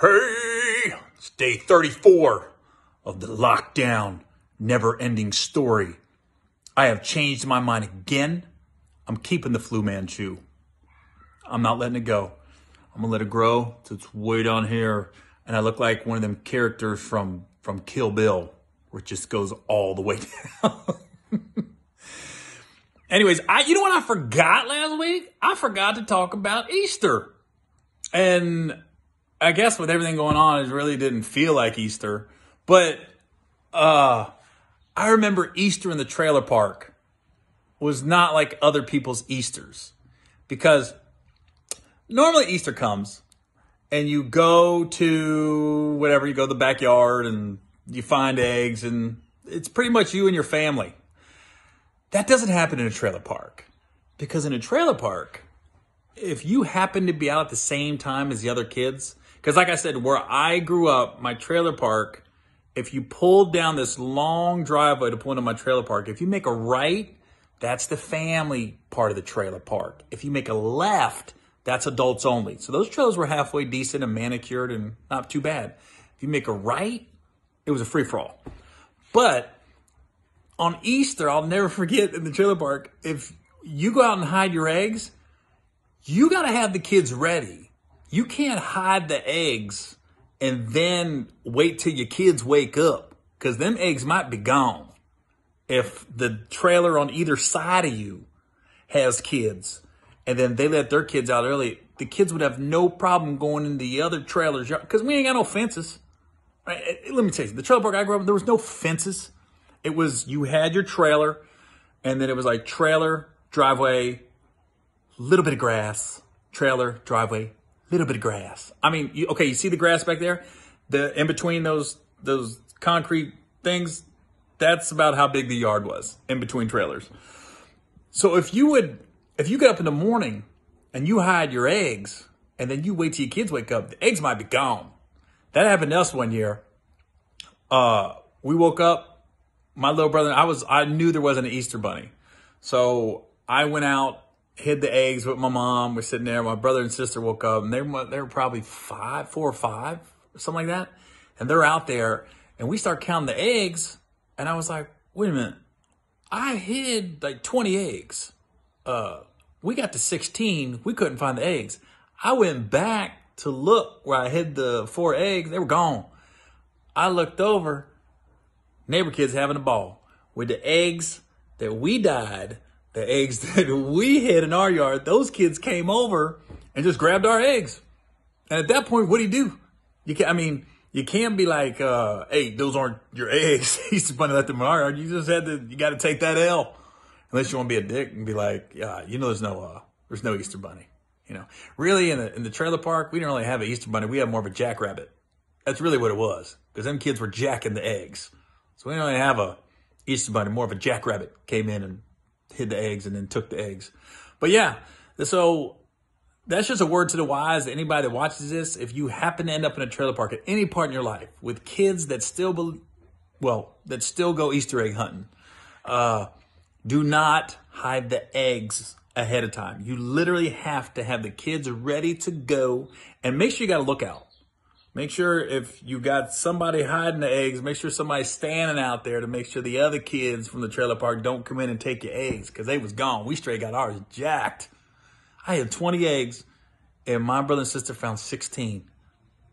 Hey, it's day 34 of the lockdown never ending story. I have changed my mind again. I'm keeping the flu Manchu. I'm not letting it go. I'm gonna let it grow till its way down here. And I look like one of them characters from, from Kill Bill, where it just goes all the way down. Anyways, I you know what I forgot last week? I forgot to talk about Easter. And I guess with everything going on, it really didn't feel like Easter. But uh, I remember Easter in the trailer park was not like other people's Easters because normally Easter comes and you go to whatever, you go to the backyard and you find eggs and it's pretty much you and your family. That doesn't happen in a trailer park because in a trailer park, if you happen to be out at the same time as the other kids, because like I said, where I grew up, my trailer park, if you pulled down this long driveway to pull into my trailer park, if you make a right, that's the family part of the trailer park. If you make a left, that's adults only. So those trailers were halfway decent and manicured and not too bad. If you make a right, it was a free for all. But on Easter, I'll never forget in the trailer park, if you go out and hide your eggs, you got to have the kids ready you can't hide the eggs and then wait till your kids wake up because them eggs might be gone if the trailer on either side of you has kids and then they let their kids out early the kids would have no problem going in the other trailers because we ain't got no fences right? Eh, eh, let me tell you the trailer park i grew up in there was no fences it was you had your trailer and then it was like trailer driveway little bit of grass trailer driveway little bit of grass. I mean, you, okay, you see the grass back there? The in between those those concrete things, that's about how big the yard was in between trailers. So if you would if you get up in the morning and you hide your eggs and then you wait till your kids wake up, the eggs might be gone. That happened to us one year. Uh, we woke up, my little brother, I was I knew there wasn't an Easter bunny. So I went out hid the eggs with my mom. We're sitting there. My brother and sister woke up, and they were, they were probably five, four or five, or something like that. And they're out there, and we start counting the eggs. And I was like, wait a minute, I hid like 20 eggs. Uh, we got to 16. We couldn't find the eggs. I went back to look where I hid the four eggs. They were gone. I looked over. Neighbor kids having a ball with the eggs that we dyed the eggs that we had in our yard, those kids came over and just grabbed our eggs. And at that point, what do you do? You can, I mean, you can't be like, uh, hey, those aren't your eggs. He's supposed to let them in our yard. You just had to, you got to take that L. Unless you want to be a dick and be like, yeah, you know, there's no, uh, there's no Easter bunny. You know, really in the, in the trailer park, we didn't really have an Easter bunny. We had more of a jackrabbit. That's really what it was because them kids were jacking the eggs. So we didn't really have a Easter bunny, more of a jackrabbit came in and hid the eggs and then took the eggs. But yeah, so that's just a word to the wise. Anybody that watches this, if you happen to end up in a trailer park at any part in your life with kids that still, believe, well, that still go Easter egg hunting, uh, do not hide the eggs ahead of time. You literally have to have the kids ready to go and make sure you got a look out. Make sure if you got somebody hiding the eggs, make sure somebody's standing out there to make sure the other kids from the trailer park don't come in and take your eggs because they was gone. We straight got ours jacked. I had 20 eggs and my brother and sister found 16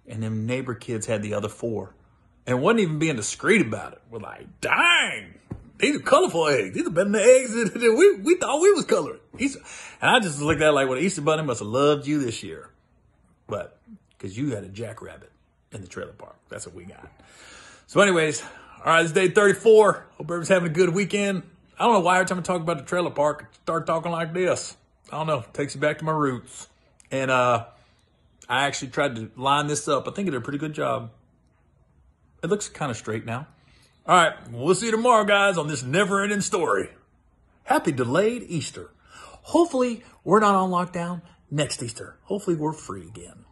and them neighbor kids had the other four and wasn't even being discreet about it. We're like, dang, these are colorful eggs. These are better than the eggs that we, we thought we was coloring. Easter. And I just looked at it like, well, the Easter Bunny must have loved you this year. But, because you had a jackrabbit in the trailer park. That's what we got. So, anyways, all right, it's day 34. Hope everyone's having a good weekend. I don't know why every time I talk about the trailer park, I start talking like this. I don't know. It takes you back to my roots. And uh, I actually tried to line this up. I think it did a pretty good job. It looks kind of straight now. All right, we'll see you tomorrow, guys, on this never-ending story. Happy delayed Easter. Hopefully, we're not on lockdown next Easter. Hopefully, we're free again.